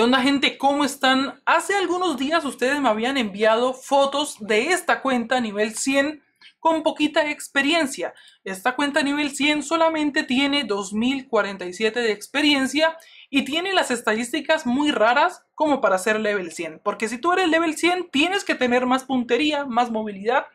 ¿Qué onda gente? ¿Cómo están? Hace algunos días ustedes me habían enviado fotos de esta cuenta nivel 100 con poquita experiencia. Esta cuenta nivel 100 solamente tiene 2047 de experiencia y tiene las estadísticas muy raras como para ser level 100. Porque si tú eres level 100 tienes que tener más puntería, más movilidad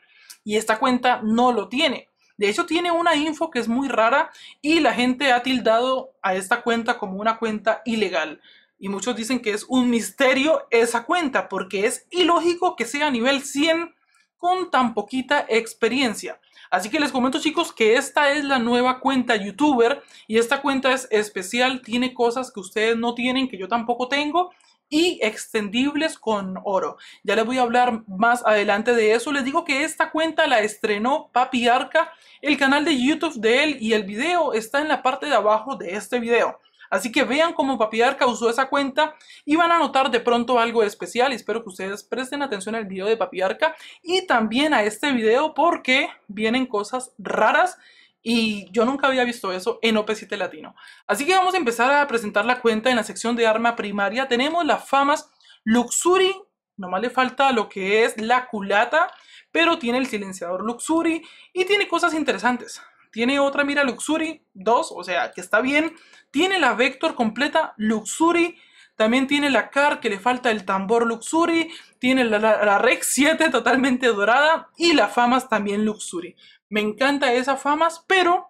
y esta cuenta no lo tiene. De hecho tiene una info que es muy rara y la gente ha tildado a esta cuenta como una cuenta ilegal. Y muchos dicen que es un misterio esa cuenta, porque es ilógico que sea nivel 100 con tan poquita experiencia. Así que les comento chicos que esta es la nueva cuenta youtuber y esta cuenta es especial, tiene cosas que ustedes no tienen, que yo tampoco tengo y extendibles con oro. Ya les voy a hablar más adelante de eso. Les digo que esta cuenta la estrenó Papi Arca, el canal de YouTube de él y el video está en la parte de abajo de este video. Así que vean cómo Papiarca usó esa cuenta y van a notar de pronto algo especial. Espero que ustedes presten atención al video de Papiarca y también a este video porque vienen cosas raras y yo nunca había visto eso en OP7 Latino. Así que vamos a empezar a presentar la cuenta en la sección de arma primaria. Tenemos las famas Luxuri, nomás le falta lo que es la culata, pero tiene el silenciador Luxury y tiene cosas interesantes tiene otra mira Luxury 2, o sea, que está bien. Tiene la Vector completa Luxury. También tiene la CAR que le falta el tambor Luxury. Tiene la, Rec Rex 7 totalmente dorada. Y la Famas también Luxury. Me encanta esa Famas, pero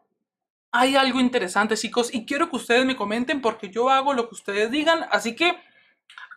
hay algo interesante, chicos. Y quiero que ustedes me comenten porque yo hago lo que ustedes digan. Así que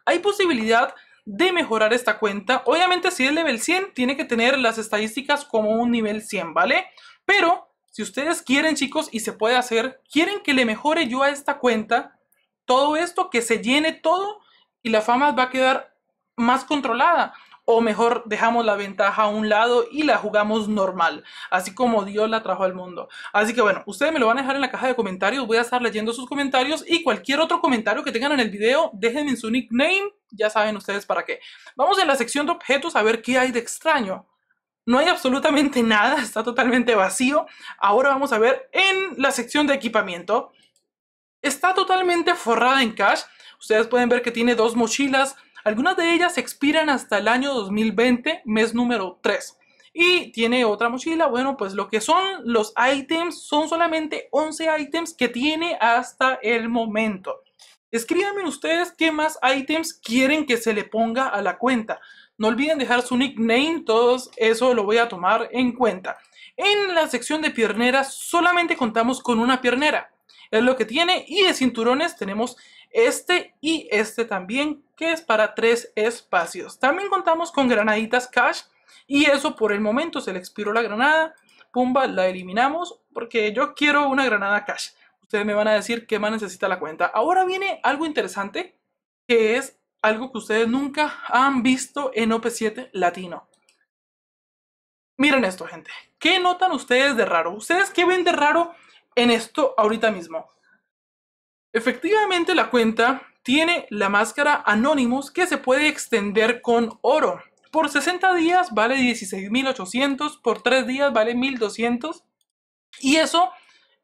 hay posibilidad de mejorar esta cuenta. Obviamente si es nivel 100 tiene que tener las estadísticas como un nivel 100, ¿vale? Pero si ustedes quieren, chicos, y se puede hacer, quieren que le mejore yo a esta cuenta todo esto, que se llene todo y la fama va a quedar más controlada. O mejor dejamos la ventaja a un lado y la jugamos normal, así como Dios la trajo al mundo. Así que bueno, ustedes me lo van a dejar en la caja de comentarios, voy a estar leyendo sus comentarios y cualquier otro comentario que tengan en el video, déjenme en su nickname, ya saben ustedes para qué. Vamos en la sección de objetos a ver qué hay de extraño. No hay absolutamente nada, está totalmente vacío. Ahora vamos a ver en la sección de equipamiento. Está totalmente forrada en cash. Ustedes pueden ver que tiene dos mochilas. Algunas de ellas expiran hasta el año 2020, mes número 3. Y tiene otra mochila, bueno, pues lo que son los items, son solamente 11 items que tiene hasta el momento. Escríbanme ustedes qué más items quieren que se le ponga a la cuenta. No olviden dejar su nickname, todo eso lo voy a tomar en cuenta. En la sección de pierneras solamente contamos con una piernera. Es lo que tiene y de cinturones tenemos este y este también que es para tres espacios. También contamos con granaditas cash y eso por el momento se le expiró la granada. Pumba, la eliminamos porque yo quiero una granada cash. Ustedes me van a decir qué más necesita la cuenta. Ahora viene algo interesante que es algo que ustedes nunca han visto en OP7 Latino. Miren esto, gente. ¿Qué notan ustedes de raro? ¿Ustedes qué ven de raro en esto ahorita mismo? Efectivamente, la cuenta tiene la máscara Anonymous que se puede extender con oro. Por 60 días vale 16.800, por 3 días vale 1.200. Y eso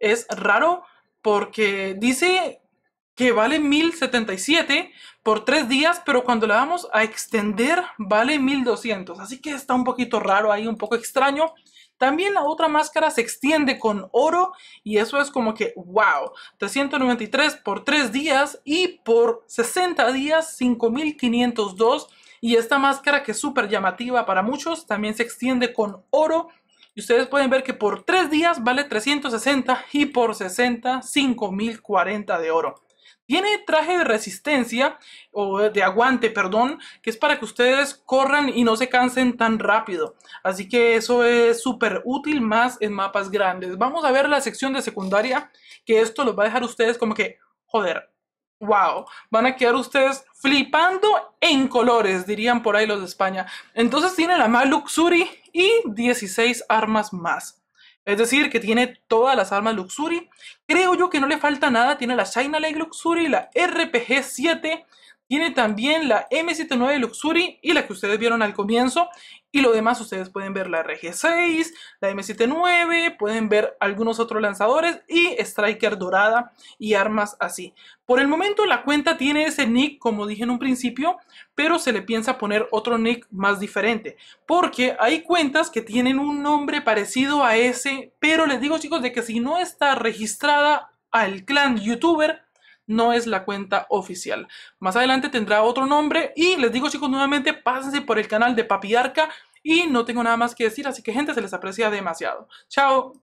es raro porque dice que vale 1077 por 3 días, pero cuando la vamos a extender vale 1200. Así que está un poquito raro ahí, un poco extraño. También la otra máscara se extiende con oro y eso es como que wow, 393 por 3 días y por 60 días 5502 y esta máscara que es súper llamativa para muchos también se extiende con oro y ustedes pueden ver que por 3 días vale 360 y por 60 5040 de oro. Tiene traje de resistencia o de aguante, perdón, que es para que ustedes corran y no se cansen tan rápido. Así que eso es súper útil más en mapas grandes. Vamos a ver la sección de secundaria, que esto los va a dejar ustedes como que, joder, wow, van a quedar ustedes flipando en colores, dirían por ahí los de España. Entonces tiene la más y 16 armas más. Es decir, que tiene todas las armas Luxury. Creo yo que no le falta nada. Tiene la China Lake Luxury, la RPG-7 tiene también la M79 Luxury y la que ustedes vieron al comienzo. Y lo demás ustedes pueden ver la RG6, la M79, pueden ver algunos otros lanzadores y Striker dorada y armas así. Por el momento la cuenta tiene ese nick como dije en un principio, pero se le piensa poner otro nick más diferente. Porque hay cuentas que tienen un nombre parecido a ese, pero les digo chicos de que si no está registrada al clan youtuber, no es la cuenta oficial. Más adelante tendrá otro nombre y les digo chicos nuevamente, pásense por el canal de Papiarca y no tengo nada más que decir, así que gente, se les aprecia demasiado. Chao.